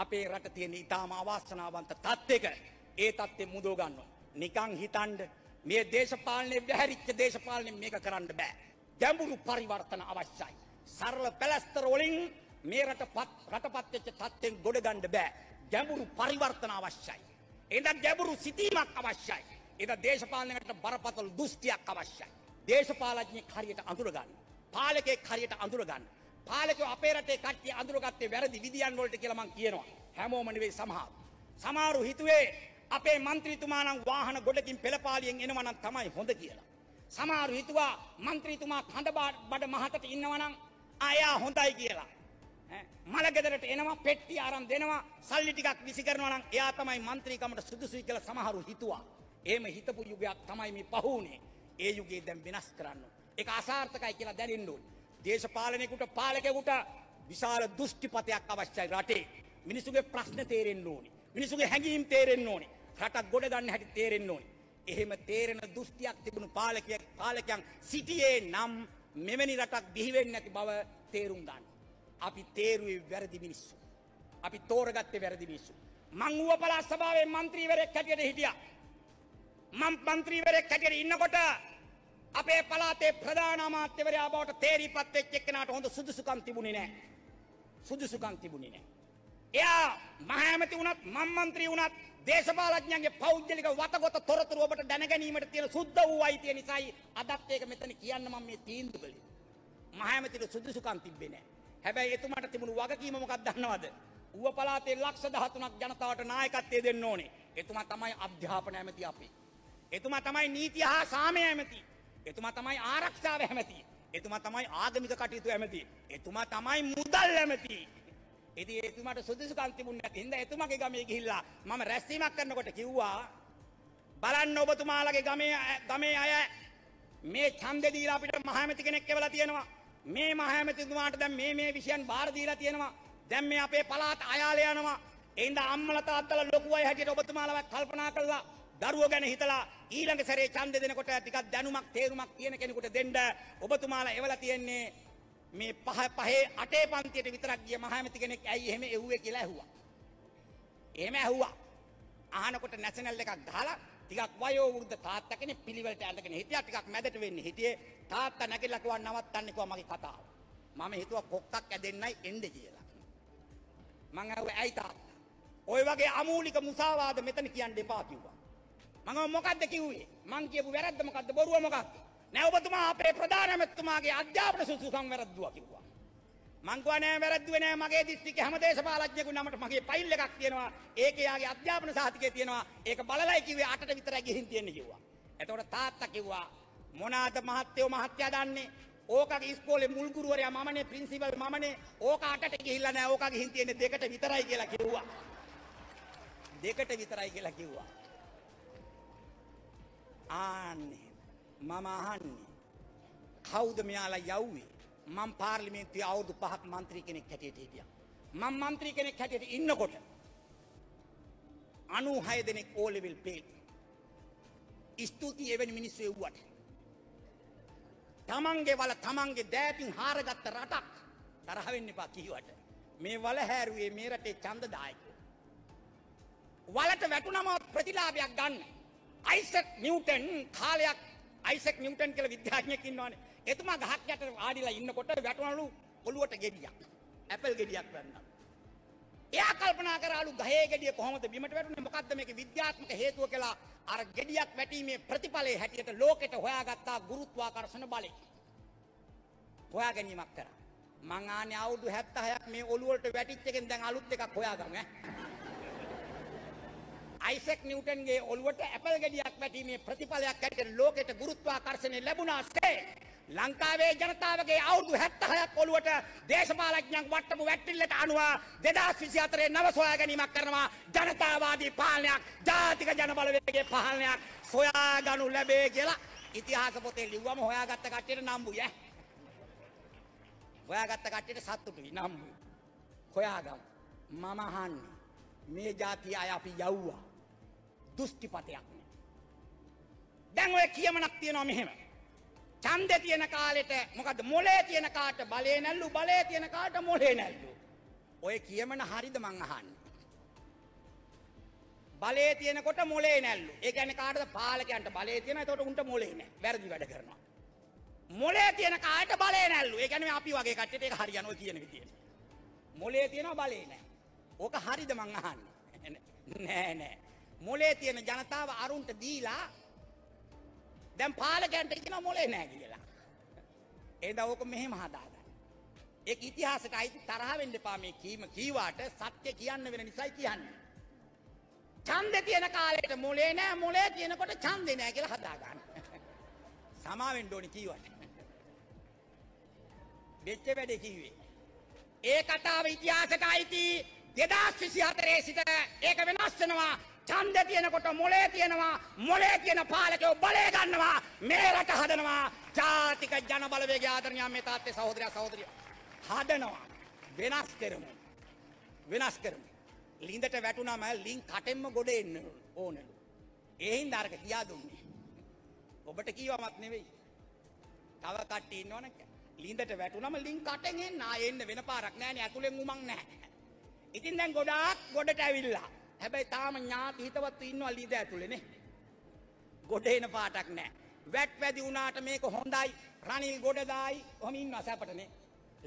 අපේ රට තියෙන ඉතාම අවාසනාවන්ත තත්ත්වයක ඒ තත්ත්වෙ මුදව ගන්නවා. නිකං හිතන්ඩ මේ දේශපාලනය බැහැරිච්ච දේශපාලනය මේක කරන්න බෑ. ගැඹුරු පරිවර්තන අවශ්‍යයි. සරල පැලස්තර වලින් මේ රට රටපත්වෙච්ච තත්ත්වෙන් ගොඩ ගණ්ඩ බෑ. ගැඹුරු පරිවර්තන අවශ්‍යයි. එඳ ගැඹුරු සිතීමක් අවශ්‍යයි. එද දේශපාලනකට බරපතල දුෘෂ්ටියක් අවශ්‍යයි. දේශපාලඥය හරියට අඳුරගන්න. පාලකෙක් හරියට අඳුරගන්න. පාලකයෝ අපේ රටේ කට්ටිය අඳුරගත්තේ වැරදි විදියන් වලට කියලා මං කියනවා. හැමෝම නෙවෙයි සමහර. සමහරු හිතුවේ අපේ മന്ത്രിතුමා නම් වාහන ගොඩකින් පෙළපාලියෙන් එනවා නම් තමයි හොඳ කියලා. සමහරු හිතුවා മന്ത്രിතුමා කඳ බඩ මහතට ඉන්නවා නම් ආයා හොඳයි කියලා. මලගෙදරට එනවා පෙට්ටිය අරන් දෙනවා සල්ලි ටිකක් විසි කරනවා නම් එයා තමයි മന്ത്രിකමට සුදුසුයි කියලා සමහරු හිතුවා. එහෙම හිතපු යුගයක් තමයි මේ පහු වුණේ. ඒ යුගය දැන් වෙනස් කරන්න. ඒක අසාර්ථකයි කියලා දැනෙන්න ඕනේ. දේශපාලනයකුට පාලකෙකුට විශාල දෘෂ්ටිපතයක් අවශ්‍යයි රටේ. මිනිසුගේ ප්‍රශ්න තේරෙන්න ඕනි. මිනිසුගේ හැඟීම් තේරෙන්න ඕනි. රටක් ගොඩ ගන්න හැටි තේරෙන්න ඕනි. එහෙම තේරෙන දෘෂ්ටියක් තිබුණු පාලකයෙක් පාලකයන් සිටියේ නම් මෙවැනි රටක් බිහි වෙන්නේ නැති බව තේරුම් ගන්න. අපි තේරුවේ වැරදි මිනිස්සු. අපි තෝරගත්තේ වැරදි මිනිස්සු. මං ඌව පළාත් සභාවේ മന്ത്രിවරයෙක් හැටියට හිටියා. මං മന്ത്രിවරයෙක් හැටියට ඉන්නකොට අපේ පලාතේ ප්‍රධාන අමාත්‍යවරයා බවට තේරීපත් වෙච්ච එක්කනට හොඳ සුදුසුකම් තිබුණේ නැහැ. සුදුසුකම් තිබුණේ නැහැ. එයා මහෑමති වුණත් මම්මන්ත්‍රී වුණත් දේශපාලඥයන්ගේ පෞද්ගලික වතගොත තොරතුරු ඔබට දැනගැනීමට තියෙන සුද්ධ වූ අයිතිය නිසායි අදත් ඒක මෙතන කියන්න මම මේ තීන්දුව කළේ. මහෑමතිට සුදුසුකම් තිබ්බේ නැහැ. හැබැයි එතුමාට තිබුණු වගකීම මොකක්ද දන්නවද? ඌව පලාතේ ලක්ෂ 13ක් ජනතාවට නායකත්වය දෙන්න ඕනේ. එතුමා තමයි අධ්‍යාපන ඇමති අපි. එතුමා තමයි නීතිය හා සාමය ඇමති. එතුමා තමයි ආරක්ෂාව ඇමති. එතුමා තමයි ආගමික කටයුතු ඇමති. එතුමා තමයි මුදල් ඇමති. ඉතින් එතුමාට සුදුසුකම් තිබුණේ නැති හින්දා එතුමාගේ ගමේ ගිහිල්ලා මම රැස්වීමක් කරනකොට කිව්වා බලන්න ඔබතුමාලගේ ගමේ ගමේ අය මේ ඡන්දේ දීලා අපිට මහාමැති කෙනෙක් කියලා තියෙනවා. මේ මහාමැතිතුමාට දැන් මේ මේ විෂයන් බාර දීලා තියෙනවා. දැන් මේ අපේ පළාත අයාලේ යනවා. එඳ අම්මලා තාත්තලා ලොකු අය හැටියට ඔබතුමාලවත් කල්පනා කළා දරුවෝ ගැන හිතලා ඊළඟ සැරේ ඡන්දෙ දෙනකොට ටිකක් දැනුමක් තේරුමක් තියෙන කෙනෙකුට දෙන්න ඔබතුමාලා එවලා තියෙන්නේ මේ පහ පහේ අටේ පන්තියට විතරක් ගිය මහාමැති කෙනෙක් ඇයි එහෙම එව්වේ කියලා ඇහුවා. එහෙම ඇහුවා. අහනකොට නැෂනල් එකක් ගහලා ටිකක් වයෝ වෘද්ධ තාත්තා කෙනෙක් පිළිවෙලට ඇඳගෙන හිටියා ටිකක් මැදට වෙන්නේ හිටියේ තාත්තා නැගිටලා කිව්වා නවත්තන්න කිව්වා මගේ කතාව. මම හිතුවා කොක්කක් ඇදෙන්නයි එන්නේ කියලා. මං ඇහුවා ඇයි තාත්තා? ওই වගේ අමූලික මුසාවාද මෙතන කියන්න එපා කිව්වා. මම මොකක්ද කිව්වේ මං කියපු වැරද්ද මොකක්ද බොරුව මොකක්ද නෑ ඔබතුමා අපේ ප්‍රධාන මැතිතුමාගේ අධ්‍යාපන සුසුසම් වැරද්දුවා කිව්වා මං කිව්වා නෑ වැරද්දුවේ නෑ මගේ දිස්ත්‍රික්කේ හැම දේශපාලඥයෙකු නමට මගේ ෆයිල් එකක් තියෙනවා ඒකේ යාගේ අධ්‍යාපන සාහිතිකේ තියෙනවා ඒක බලලයි කිව්වේ 8ට විතරයි ගිහින් තියෙන්නේ කිව්වා එතකොට තාත්තා කිව්වා මොනාද මහත්තයෝ මහත්තයා දන්නේ ඕකගේ ඉස්කෝලේ මුල් ගුරුවරයා මමනේ ප්‍රින්සිපල් මමනේ ඕක 8ට ගිහිල්ලා නෑ ඕකගේ හින් තියෙන්නේ දෙකට විතරයි කියලා කිව්වා දෙකට විතරයි කියලා කිව්වා අහන්නේ. මම අහන්නේ. කවුද මෙයාලා යව්වේ? මම පාර්ලිමේන්තුවේ අවුරුදු 5ක් മന്ത്രി කෙනෙක් හැටියට හිටියා. මම മന്ത്രി කෙනෙක් හැටියට ඉන්නකොට 96 දෙනෙක් ඕ ලෙවල් පේල්. ස්තුතියි එවැනි මිනිස්සු එව්වට. තමන්ගේ වල තමන්ගේ දෑතින් හාරගත්ත රටක් තරහ වෙන්න එපා කිව්වට. මේ වල හැරුවේ මේ රටේ ඡන්දදායකයෝ. වලට වැටුනම ප්‍රතිලාභයක් ගන්න. අයිසක් නිවටන් කාලයක් අයිසක් නිවටන් කළ විද්‍යාඥයක් ඉන්නවානේ එතුමා ගහක් යට ආඩිලා ඉන්නකොට වැටුණලු ඔළුවට ගෙඩියක් ඇපල් ගෙඩියක් වැන්නා එයා කල්පනා කරාලු ගහේ ගෙඩිය කොහොමද බිමට වැටුනේ මොකද්ද මේකේ විද්‍යාත්මක හේතුව කියලා අර ගෙඩියක් වැටීමේ ප්‍රතිඵලයේ හැටියට ලෝකෙට හොයාගත්තා ගුරුත්වාකර්ෂණ බලය හොයා ගැනීමක් කරා මං ආනේ අවුරුදු 76ක් මේ ඔළුව වලට වැටිච්ච එකෙන් දැන් අලුත් එකක් හොයාගමු ඈ අයිසෙක් නිව්ටන්ගේ ඔළුවට ඇපල් ගෙඩියක් වැටීමේ ප්‍රතිඵලයක් ඇටියට ලෝකෙට ගුරුත්වාකර්ෂණය ලැබුණාසේ ලංකාවේ ජනතාවගේ අවුරුදු 76ක් ඔළුවට දේශපාලඥයන් වට්ටපු වැට්ටිල්ලට අනුව 2024 නව සොයා ගැනීමක් කරනවා ජනතාවාදී පාලනයක් ජාතික ජනබලවේගයේ පාලනයක් සොයා ගනු ලැබේ කියලා ඉතිහාස පොතේ ලිව්වම හොයාගත්ත කට්ටියට නම්බුයි ඈ හොයාගත්ත කට්ටියට සතුටුයි නම්බුයි හොයාගමු මම අහන්නේ මේ ජාතිය අය අපි යව්වා දෘෂ්ටිපතයක් නෑ. දැන් ඔය කියමනක් තියෙනවා මෙහෙම. ඡන්දේ තියෙන කාලෙට මොකද මොලේ තියෙන කාට බලේ නැල්ලු බලේ තියෙන කාට මොලේ නැල්ලු. ඔය කියමන හරිද මං අහන්නේ? බලේ තියෙනකොට මොලේ නැල්ලු. ඒ කියන්නේ කාටද පාලකයන්ට බලේ තියෙන. එතකොට උන්ට මොලේ නැහැ. වැරදි වැඩ කරනවා. මොලේ තියෙන කාට බලේ නැල්ලු. ඒ කියන්නේ අපි වගේ කට්ටියට ඒක හරියන ඔය කියන විදියට. මොලේ තියෙනවා බලේ නැහැ. ඕක හරිද මං අහන්නේ? නෑ නෑ. මොලේ තියෙන ජනතාව අරුන්ට දීලා දැන් පාලකයන්ට කියන මොලේ නෑ කියලා. ඒද ඕක මෙහෙම හදාගන්න. ඒක ඉතිහාසක අයිති තරහ වෙන්න එපා මේ කීම කීවාට සත්‍ය කියන්න වෙන නිසායි කියන්නේ. ඡන්දේ තියෙන කාලේට මොලේ නෑ මොලේ තියෙනකොට ඡන්දේ නෑ කියලා හදාගන්න. සමාවෙන්න ඕනි කීවට. වෙච්ච වැඩේ කිව්වේ. ඒ කතාව ඉතිහාසක අයිති 2024 සිට ඒක වෙනස් වෙනවා ඡන්දේ තියෙනකොට මොලේ තියෙනවා මොලේ තියෙන පාලකයෝ බලය ගන්නවා මේ රට හදනවා ජාතික ජන බලවේගය ආදරණීය මේ තාත්තේ සහෝදරයා සහෝදරිය හදනවා වෙනස් කරමු වෙනස් කරමු ලින්දට වැටුනම ලින් කටෙන්ම ගොඩ එන්න ඕනලු ඒ හින්දා අරක කියා දුන්නේ ඔබට කියවමත් නෙවෙයි තව කට්ටිය ඉන්නවනේ ලින්දට වැටුනම ලින් කටෙන් එන්න ආයෙ එන්න වෙන පාරක් නැහැ නේ ඇතුලෙන් උමන් නැහැ ඉතින් දැන් ගොඩාක් ගොඩට ඇවිල්ලා හැබැයි තාම ඥාති හිතවත් ඉන්නවා ලිඳ ඇතුළේනේ. ගොඩ එන පාටක් නෑ. වැට් වැදි වුණාට මේක හොඳයි. රනිල් ගොඩදායි. ඔහම ඉන්නවා සැපටනේ.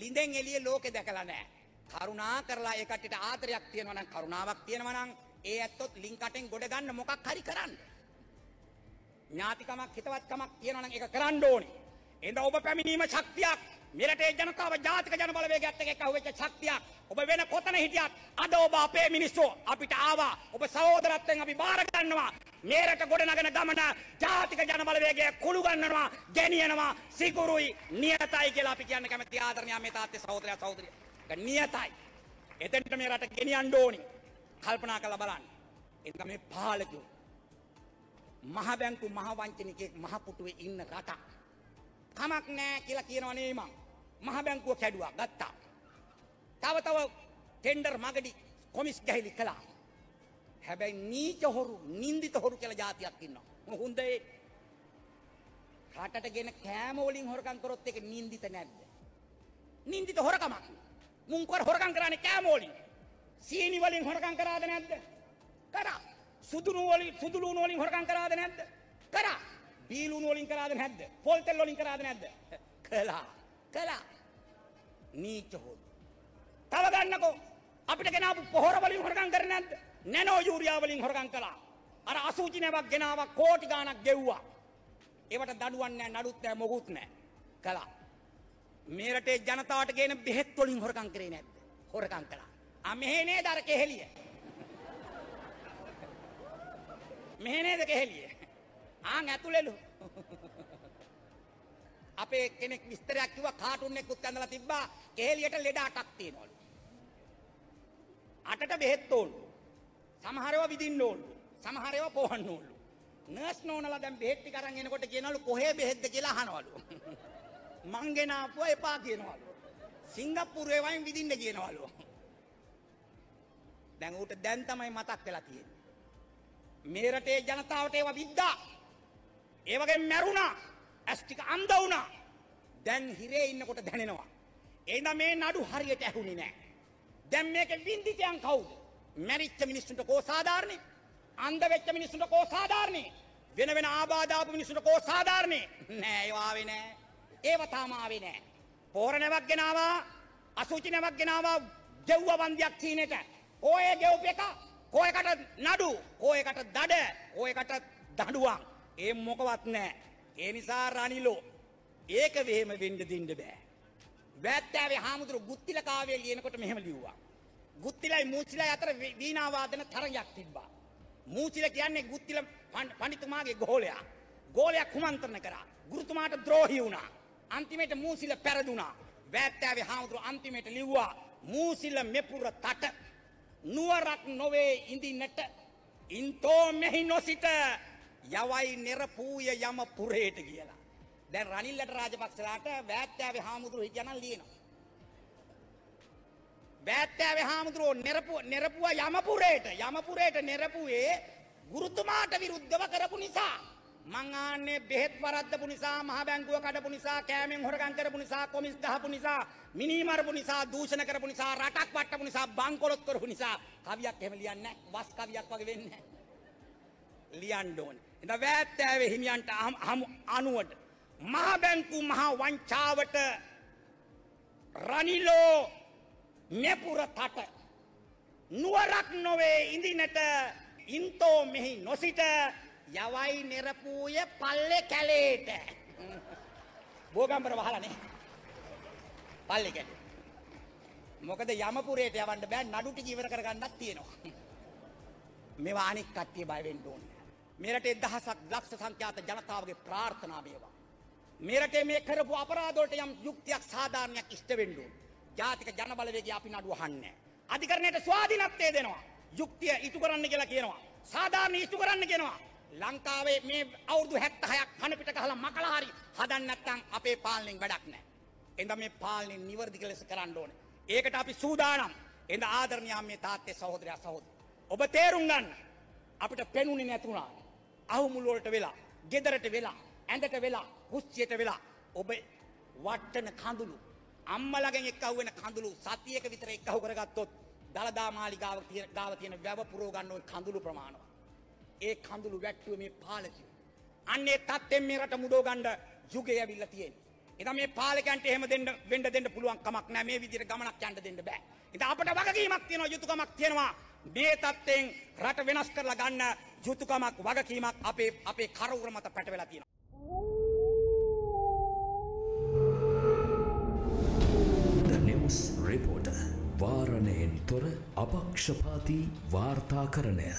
ලිඳෙන් එළිය ලෝකේ දැකලා නෑ. කරුණා කරලා ඒ කට්ටියට ආදරයක් තියෙනවා නම් කරුණාවක් තියෙනවා නම් ඒ ඇත්තොත් ලින් කටෙන් ගොඩ ගන්න මොකක් හරි කරන්න. ඥාතිකමක් හිතවත්කමක් තියෙනවා නම් ඒක කරන්න ඕනේ. එඳ ඔබ පැමිණීම ශක්තියක් මෙරටේ ජනතාව ජාතික ජන බලවේගයත් එක්ක අහුවෙච්ච ශක්තියක් ඔබ වෙන කොතන හිටියත් අද ඔබ අපේ මිනිස්සු අපිට ආවා ඔබ සහෝදරත්වයෙන් අපි බාර ගන්නවා මේරට ගොඩනගෙන ගමන ජාතික ජන බලවේගය කුළු ගන්නවා ගෙනියනවා සිකුරුයි නියතයි කියලා අපි කියන්න කැමති ආදරණීය මේ තාත්තේ සහෝදරයා සහෝදරිය නියතයි එතෙන්ට මේ රට ගෙනියන්න ඕනි කල්පනා කරලා බලන්න එතන මේ පාලකයෝ මහ බැංකු මහ වංචනිකයෙක් මහ පුටුවේ ඉන්න රටක් කමක් නෑ කියලා කියනවා නේ මං මහ බැංකුව කැඩුවා ගත්තා. තව තව ටෙන්ඩර් මගඩි කොමිස් ගැහිලි කළා. හැබැයි නීච හොරු නින්දිත හොරු කියලා જાතියක් ඉන්නවා. හොඳ ඒ රටට ගෙන කෑම වලින් හොරකම් කරොත් ඒක නින්දිත නැද්ද? නින්දිත හොරකමක්. මුන් කර හොරකම් කරන්නේ කෑම වලින්. සීනි වලින් හොරකම් කරාද නැද්ද? කරා. සුදුණු වලින් සුදුළුණු වලින් හොරකම් කරාද නැද්ද? කරා. බීලුණු වලින් කරාද නැද්ද? පොල් තෙල් වලින් කරාද නැද්ද? කළා. කළා. නීච හොත්. තව ගන්නකෝ අපිට ගෙනාපු පොහොර වලින් හොරගම් කරේ නැද්ද? නැනෝ යූරියා වලින් හොරගම් කළා. අර අසූචිනාවක් ගෙනාවා කෝටි ගාණක් ගෙව්වා. ඒවට දඩුවක් නැහැ, නඩුත් නැහැ, මොකුත් නැහැ. කළා. මේ රටේ ජනතාවට ගේන බෙහෙත් වලින් හොරගම් කරේ නැද්ද? හොරගම් කළා. ආ මෙහෙ නේද අර කෙහෙලිය? මෙහෙ නේද කෙහෙලිය? ආන් ඇතුළෙලු. අපේ කෙනෙක් විස්තරයක් කිව්වා කාටුන් එකකුත් ඇඳලා තිබ්බා කේලියට ලෙඩ අටක් තියෙනවලු. අටට බෙහෙත් ඕනලු. සමහරව විදින්න ඕනලු. සමහරව පොවන්න ඕනලු. නර්ස් නෝනලා දැන් බෙහෙත් ටික අරන් එනකොට කියනවලු කොහේ බෙහෙත්ද කියලා අහනවලු. මං ගෙන ආපුවා එපා කියනවලු. සිංගප්පූරුවේ වයින් විදින්න කියනවලු. දැන් ඌට දැන් තමයි මතක් වෙලා තියෙන්නේ. මේ රටේ ජනතාවට ඒවා විද්දා. ඒ වගේ මැරුණා. ඇස් ටික අන්ධ වුණා. දැන් හිරේ ඉන්නකොට දැනෙනවා. එඳ මේ නඩු හරියට ඇහුනේ නෑ. දැන් මේක විඳිතයන් කවුද? මැරිච්ච මිනිස්සුන්ට කෝ සාධාරණේ? අන්ධ වෙච්ච මිනිස්සුන්ට කෝ සාධාරණේ? වෙන වෙන ආබාධ ආපු මිනිස්සුන්ට කෝ සාධාරණේ? නෑ ඒවා ආවේ නෑ. ඒවා තාම ආවේ නෑ. පෝරණයක් ගෙනාවා, අසුචිනමක් ගෙනාවා, ගෙව්ව වන්දියක් තීනෙට. ඔය ගෙව්ප එක කෝයකට නඩු, කෝයකට දඩ, කෝයකට දඬුවම්. ඒ මොකවත් නෑ. ඒ නිසා රනිලෝ ඒක වෙහෙම වෙන්න දෙන්න බෑ. වැත්තෑවේ හාමුදුරු ගුත්තිල කාව්‍යය ලියනකොට මෙහෙම ලිව්වා. ගුත්තිලයි මූචිලයි අතර වීණා වාදන තරගයක් තිබ්බා. මූචිල කියන්නේ ගුත්තිල පඬිතුමාගේ ගෝලයා. ගෝලයා කුමන්ත්‍රණ කරා. ගුරුතුමාට ද්‍රෝහි වුණා. අන්තිමේට මූසිල පැරදුනා. වැත්තෑවේ හාමුදුරු අන්තිමේට ලිව්වා මූසිල මෙපුර තට නුවරක් නොවේ ඉඳින්නට ඉන්තෝ මෙහි නොසිට යවයි නිරපූය යම පුරේට කියලා. දැන් රනිල්ලට රාජපක්ෂලාට වෑත්තෑවේ හාමුදුරුවෝ හිටියනම් ලියනවා. වෑත්තෑවේ හාමුදුරුවෝ නිරපුව නිරපුවා යම පුරේට යම පුරේට නිරපුවේ ගුරුතුමාට විරුද්ධව කරපු නිසා. මං ආන්නේ බෙහෙත් වරද්දපු නිසා මහ බැංකුව කඩපු නිසා කෑමෙන් හොරකම් කරපු නිසා කොමිස් ගහපු නිසා මිනී මරපු නිසා දූෂණ කරපු නිසා රටක් වට්ටපු නිසා බංකොලොත් කරපු නිසා කවියක් එහෙම ලියන්නේ නැහැ වස් කවියක් වගේ වෙන්නේ නැහැ ලියන්න ඕනේ එඳ වෑත්තෑවේ හිමියන්ට අනුවට මහබැංකු මහා වංචාවට රනිලෝ නැපුර තට නුවරක් නොවේ ඉඳිනට ඉන්තෝ මෙහි නොසිට යවයි නිරපූය පල්ලෙ කැලේට බෝගම්බර වහලනේ පල්ලෙ කැලේ මොකද යමපුරේට යවන්න බෑ නඩු ටික ඉවර කරගන්නත් තියෙනවා මේවා අනික් කට්ටිය බය වෙන්න ඕනේ මේ රටේ දහසක් ලක්ෂ සංඛ්‍යාත ජනතාවගේ ප්‍රාර්ථනා වේවා. මේ රටේ මේ කරපු අපරාධ වලට යම් යුක්තියක් සාධාරණයක් ඉෂ්ට වෙන්න ඕන. ජාතික ජනබලවේගය අපි නඩු අහන්නේ අධිකරණයට ස්වාධීනත්වය දෙනවා. යුක්තිය ඉටු කරන්න කියලා කියනවා. සාධාරණ ඉටු කරන්න කියනවා. ලංකාවේ මේ අවුරුදු 76ක් කන පිට ගහලා මකලා හරි හදන්න නැත්නම් අපේ පාලනයෙන් වැඩක් නැහැ. එඳ මේ පාලනේ නිවර්දික ලෙස කරන්න ඕනේ. ඒකට අපි සූදානම්. එඳ ආදරණීය මේ තාත්තේ සහෝදරයා සහෝදරි. ඔබ තේරුම් ගන්න. අපිට පෙනුනේ නැතුණා. අහුමුල් වලට වෙලා, ගෙදරට වෙලා, ඇඳට වෙලා, කුස්සියට වෙලා ඔබ වටන කඳුළු අම්මලගෙන් එක්කහුව වෙන කඳුළු සතියක විතර එක්කහු කරගත්තොත් දලදා මාලිගාව තියෙන ගාව තියෙන වැව පුරව ගන්න ওই කඳුළු ප්‍රමාණවත්. ඒ කඳුළු වැට්ටුවේ මේ පාලකයෝ. අන්නේ තත්ත්වයෙන් මේ රට මුදව ගන්න යුගය ඇවිල්ලා තියෙන්නේ. ඉතින් මේ පාලකයන්ට එහෙම දෙන්න වෙන්න දෙන්න පුළුවන් කමක් නැහැ මේ විදිහට ගමනක් යන්න දෙන්න බෑ. ඉතින් අපිට වගකීමක් තියෙනවා යුතුයකමක් තියෙනවා මේ තත්ත්වෙන් රට වෙනස් කරලා ගන්න යුතුයකමක් වගකීමක් අපේ අපේ කරවුර මත පැටවෙලා තියෙනවා. The news reporter වාරණයෙන් තොර අපක්ෂපාතී වාර්තාකරණය